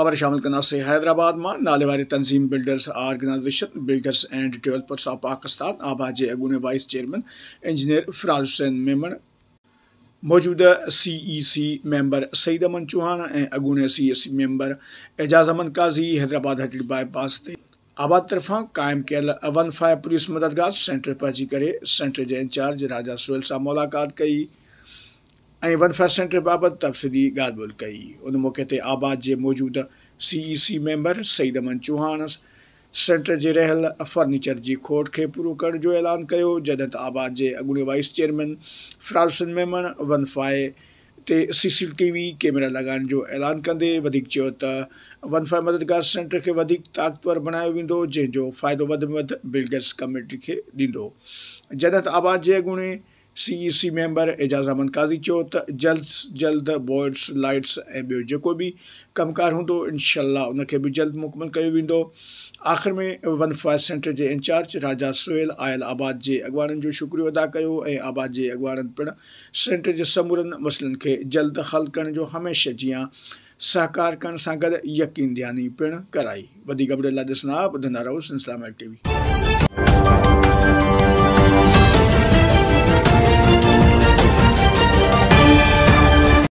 खबर शामिल करना से हैदराबाद में नालेवारी तंजीम builders organisation builders and developers of Pakistan आबाजे अगुने vice chairman engineer Faraz Hussain Memon मौजूदा C E e C member Saeed Aman Chauhan ए अगुने C S e C member Ejaz Aman Qazi Hyderabad हटिड बाईपास आबाद तरफा कायम कल वन फायर पुलिस मददगार सेंटर पहुची करे सेंटर के इंचार्ज राजा सुहेल से मुलाक़ात कई ऐं वन फ़ाय बाबति तफ़सीली ॻाल्हि ॿोल कई उन मौक़े ते आबाद जे मौजूदु C E e C member Saeed Aman Chauhan centre जे रहियल फर्नीचर जी खोट खे पूरो करण जो ऐलान कयो जॾहिं त आबाद जे अॻूणे vice chairman Memon one one five ते C C T V camera लॻाइण जो ऐलान कंदे वधीक चयो त वन फ़ाए मददगार सेंटर खे वधीक ताक़तवर बणायो वेंदो जंहिंजो फ़ाइदो वधि में वधि बिल्डर्स कमेटी खे ॾींदो जॾहिं त आबाद जे अॻूणे सीईसी मेंबर एजाज अहमद काजी चौथ जल्द जल्द बोर्ड्स लाइट्स एको भी कमकार हों इनशाला उनखे बि जल्द मुकमल कयो वेंदो आख़िर में वन फायर सेंटर के इंचार्ज राजा सुहेल आयल आबाद के अॻुवाणनि जो शुक्रियो अदा कयो आबाद के अॻुवाणनि पिण सेंटर के समूरनि मसलन के जल्द हल कर हमेशा हमेशह सहकार करण सां यकीन दयानी पिण कराई अपडेट लाइ ॾिसंदा रहो सिलसिला